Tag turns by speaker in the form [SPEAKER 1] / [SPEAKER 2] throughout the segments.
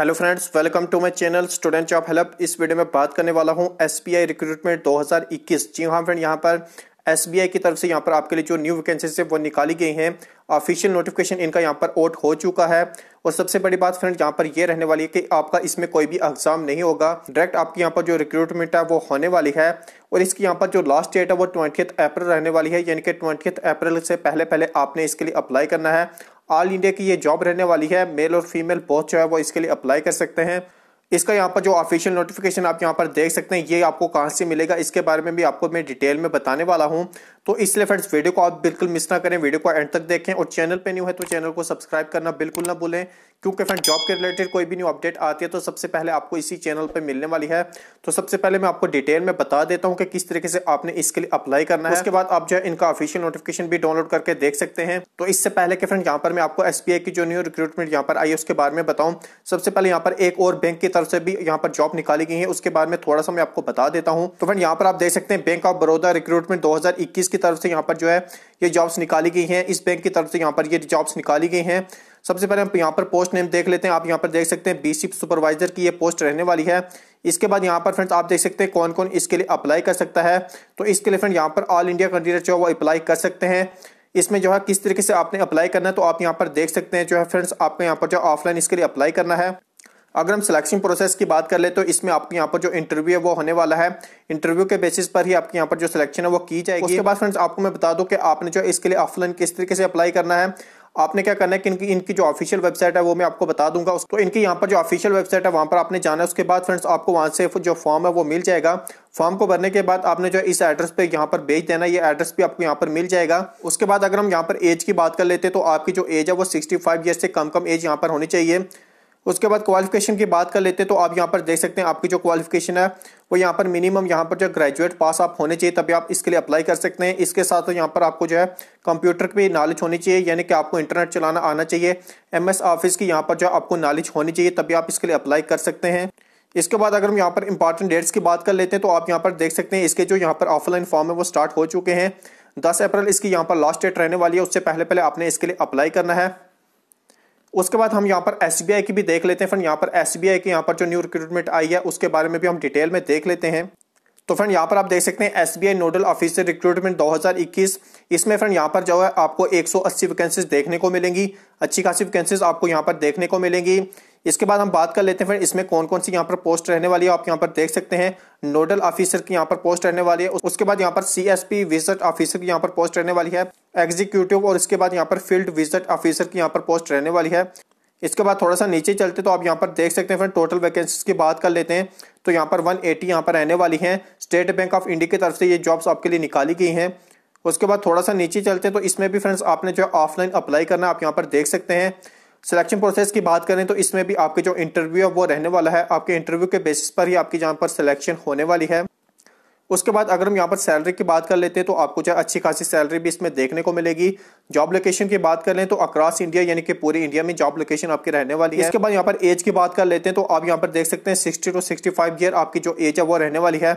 [SPEAKER 1] hello friends welcome to my channel student job help इस video में बात करने वाला हूं एसपीआई रिक्रूटमेंट 2021 जी हाँ फ्रेंड यहां पर एस की तरफ से यहाँ पर आपके लिए जो न्यू वैकेंसीज है वो निकाली गई हैं ऑफिशियल नोटिफिकेशन इनका यहाँ पर आउट हो चुका है और सबसे बड़ी बात फ्रेंड यहाँ पर ये रहने वाली है कि आपका इसमें कोई भी एग्जाम नहीं होगा डायरेक्ट आपकी यहाँ पर जो रिक्रूटमेंट है वो होने वाली है और इसकी यहाँ पर जो लास्ट डेट है वो ट्वेंटी अप्रैल रहने वाली है यानी कि ट्वेंटी अप्रैल से पहले पहले आपने इसके लिए अप्लाई करना है ऑल इंडिया की ये जॉब रहने वाली है मेल और फीमेल बहुत जो है वो इसके लिए अप्लाई कर सकते हैं इसका यहाँ पर जो ऑफिशियल नोटिफिकेशन आप यहाँ पर देख सकते हैं ये आपको कहाँ से मिलेगा इसके बारे में भी आपको मैं डिटेल में बताने वाला हूँ तो इसलिए फ्रेंड्स वीडियो को आप बिल्कुल मिस ना करें वीडियो को एंड तक देखें और चैनल पे न्यू है तो चैनल को सब्सक्राइब करना बिल्कुल ना भूलें क्योंकि फ्रेंड जॉब के रिलेटेड कोई भी न्यू अपडेट आती है तो सबसे पहले आपको इसी चैनल पर मिलने वाली है तो सबसे पहले मैं आपको डिटेल में बता देता हूँ कि किस तरीके से आपने इसके लिए अप्लाई करना है उसके बाद आप जो है इनका ऑफिशियल नोटिफिकेशन भी डाउनलोड करके देख सकते हैं तो इससे पहले के फ्रेंड यहाँ पर मैं आपको एस की जो न्यू रिक्रूटमेंट यहाँ पर आई है उसके बारे में बताऊँ सबसे पहले यहाँ पर एक और बैंक की तरफ से भी यहाँ पर जॉब निकाली गई है उसके बारे में थोड़ा सा मैं आपको बता देता हूँ तो फ्रेंड यहाँ पर आप देख सकते हैं बैंक ऑफ बड़ौदा रिक्रूटमेंट दो की तरफ से यहाँ पर जो है ये जॉब्स निकाली गई हैं इस बैंक की तरफ से यहाँ पर ये जॉब्स निकाली गई हैं सबसे पहले हम यहाँ पर पोस्ट नेम देख लेते हैं आप यहाँ पर देख सकते हैं बीसी सुपरवाइजर की ये पोस्ट रहने वाली है इसके बाद यहाँ पर फ्रेंड्स आप देख सकते हैं कौन कौन इसके लिए अप्लाई कर सकता है तो इसके लिए फ्रेंड यहाँ पर ऑल इंडिया कैंडिडेट जो है वो अप्लाई कर सकते हैं इसमें जो है किस तरीके से आपने अप्लाई करना है तो आप यहाँ पर देख सकते हैं जो है फ्रेंड्स आपको यहाँ पर जो ऑफलाइन इसके लिए अप्लाई करना है अगर हम सिलेक्शन प्रोसेस की बात कर ले तो इसमें आपके यहाँ पर जो इंटरव्यू है वो होने वाला है इंटरव्यू के बेसिस पर ही आपके यहाँ पर जो सिलेक्शन है वो की जाएगी उसके बाद फ्रेंड्स आपको मैं बता दूं कि आपने जो इसके लिए ऑफलाइन किस तरीके से अप्लाई करना है आपने क्या करना है कि इनकी इनकी जो ऑफिशियल वेबसाइट है वो मैं आपको बता दूंगा उसको तो इनकी यहाँ पर जो ऑफिशियल वेबसाइट है वहाँ पर आपने जाना है उसके बाद फ्रेंड्स आपको वहाँ से जो फॉर्म है वो मिल जाएगा फॉर्म को भरने के बाद आपने जो इस एड्रेस पे यहाँ पर भेज देना ये एड्रेस भी आपको यहाँ पर मिल जाएगा उसके बाद अगर हम यहाँ पर एज की बात कर लेते तो आपकी जो एज है वो सिक्सटी फाइव से कम कम एज यहाँ पर होनी चाहिए उसके बाद क्वालिफिकेशन की बात कर लेते हैं तो आप यहाँ पर देख सकते हैं आपकी जो क्वालिफिकेशन है वो यहाँ पर मिनिमम यहाँ पर जो ग्रेजुएट पास आप होने चाहिए तभी आप इसके लिए अप्लाई कर सकते हैं इसके साथ तो यहाँ पर आपको जो है कंप्यूटर की नॉलेज होनी चाहिए यानी कि आपको इंटरनेट चलाना आना चाहिए एम ऑफिस की यहाँ पर जो आपको नॉलेज होनी चाहिए तभी आप इसके लिए अप्लाई कर सकते हैं इसके बाद अगर हम यहाँ पर इंपॉर्टेंट डेट्स की बात कर लेते हैं तो आप यहाँ पर देख सकते हैं इसके जो यहाँ पर ऑफलाइन फॉर्म है वो स्टार्ट हो चुके हैं दस अप्रैल इसकी यहाँ पर लास्ट डेट रहने वाली है उससे पहले पहले आपने इसके लिए अप्लाई करना है उसके बाद हम यहाँ पर एस की भी देख लेते हैं फ्रेंड यहाँ पर एस की यहाँ पर जो न्यू रिक्रूटमेंट आई है उसके बारे में भी हम डिटेल में देख लेते हैं तो फ्रेंड यहाँ पर आप देख सकते हैं एस नोडल ऑफिसर रिक्रूटमेंट 2021 इसमें फ्रेंड यहाँ पर जो है आपको 180 वैकेंसीज देखने को मिलेंगी अच्छी खासी वैकेंसीज आपको यहाँ पर देखने को मिलेंगी इसके बाद हम बात कर लेते हैं फिर इसमें कौन कौन सी यहाँ पर पोस्ट रहने वाली है आप यहाँ पर देख सकते हैं नोडल ऑफिसर की यहाँ पर पोस्ट रहने वाली है उसके बाद यहाँ पर C S P visit officer की यहाँ पर पोस्ट रहने वाली है एग्जीक्यूटिव और इसके बाद यहाँ पर फील्ड विजिट ऑफिसर की यहाँ पर पोस्ट रहने वाली है इसके बाद थोड़ा सा नीचे चलते तो आप यहाँ पर देख सकते हैं फ्रेंड टोटल वैकेंसीज की बात कर लेते हैं तो यहाँ पर 180 एटी यहाँ पर रहने वाली हैं स्टेट बैंक ऑफ इंडिया की तरफ से ये जॉब्स आपके लिए निकाली गई हैं उसके बाद थोड़ा सा नीचे चलते हैं तो इसमें भी फ्रेंड्स आपने जो ऑफलाइन अप्लाई करना आप यहाँ पर देख सकते हैं सिलेक्शन प्रोसेस की बात करें तो इसमें भी आपके जो इंटरव्यू है वो रहने वाला है आपके इंटरव्यू के बेसिस पर ही आपकी यहाँ पर सिलेक्शन होने वाली है उसके बाद अगर हम यहाँ पर सैलरी की बात कर लेते हैं तो आपको जो अच्छी खासी सैलरी भी इसमें देखने को मिलेगी जॉब लोकेशन की बात कर लें तो अक्रॉस इंडिया यानी कि पूरे इंडिया में जॉब लोकेशन आपकी रहने वाली है इसके बाद यहाँ पर एज की बात कर लेते हैं तो आप यहाँ पर देख सकते हैं sixty two sixty five year आपकी जो एज है वो रहने वाली है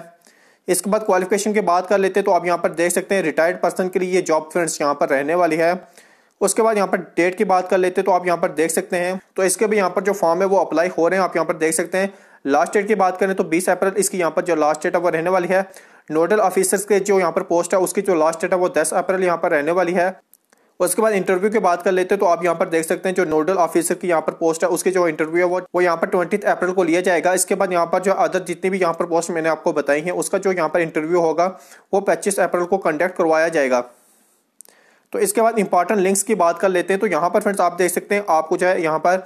[SPEAKER 1] इसके बाद क्वालिफिकेशन की बात कर लेते हैं तो आप यहाँ पर देख सकते हैं रिटायर्ड पर्सन के लिए जॉब फ्रेंड्स यहाँ पर रहने वाली है उसके बाद यहाँ पर डेट की बात कर लेते हैं तो आप यहाँ पर देख सकते हैं तो इसके भी यहाँ पर जो फॉर्म है वो अप्लाई हो रहे हैं आप यहाँ पर देख सकते हैं लास्ट डेट की बात करें तो 20 अप्रैल इसकी यहाँ पर जो लास्ट डेट है वो रहने वाली है नोडल ऑफिसर्स के जो यहाँ पर पोस्ट है उसकी जो लास्ट डेट है वो दस अप्रैल यहाँ पर रहने वाली है उसके बाद इंटरव्यू की बात कर लेते हैं तो आप यहाँ पर देख सकते हैं जो नोडल ऑफिसर की यहाँ पर पोस्ट है उसकी जो इंटरव्यू है वो वो यहाँ पर ट्वेंटी अप्रैल को लिया जाएगा इसके बाद यहाँ पर जो अदर जितनी भी यहाँ पर पोस्ट मैंने आपको बताई हैं उसका जो यहाँ पर इंटरव्यू होगा वो पच्चीस अप्रैल को कंडक्ट करवाया जाएगा तो इसके बाद इंपॉर्टेंट लिंक्स की बात कर लेते हैं तो यहाँ पर फ्रेंड्स आप देख सकते हैं आपको जो है यहाँ पर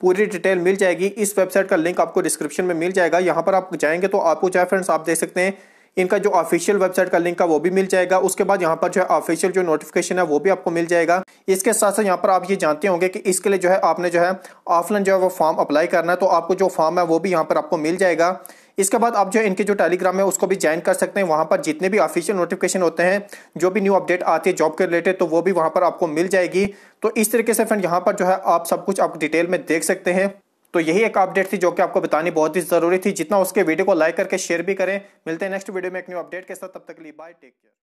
[SPEAKER 1] पूरी डिटेल मिल जाएगी इस वेबसाइट का लिंक आपको डिस्क्रिप्शन में मिल जाएगा यहाँ पर आप जाएंगे तो आपको जो है फ्रेंड्स आप देख सकते हैं इनका जो ऑफिशियल वेबसाइट का लिंक है वो भी मिल जाएगा उसके बाद यहाँ पर जो है ऑफिशियल जो नोटिफिकेशन है वो भी आपको मिल जाएगा इसके साथ साथ यहाँ पर आप ये जानते होंगे कि इसके लिए जो है आपने जो है ऑफलाइन जो है वो फॉर्म अप्लाई करना है तो आपको जो फॉर्म है वो भी यहाँ पर आपको मिल जाएगा इसके बाद आप जो इनके जो टेलीग्राम है उसको भी ज्वाइन कर सकते हैं वहाँ पर जितने भी ऑफिशियल नोटिफिकेशन होते हैं जो भी न्यू अपडेट आती है जॉब के रिलेटेड तो वो भी वहाँ पर आपको मिल जाएगी तो इस तरीके से फ्रेंड यहाँ पर जो है आप सब कुछ आप डिटेल में देख सकते हैं तो यही एक अपडेट थी जो कि आपको बतानी बहुत ही ज़रूरी थी जितना उसके वीडियो को लाइक करके शेयर भी करें मिलते हैं नेक्स्ट वीडियो में एक न्यू अपडेट के साथ तब तक लिए बाय टेक केयर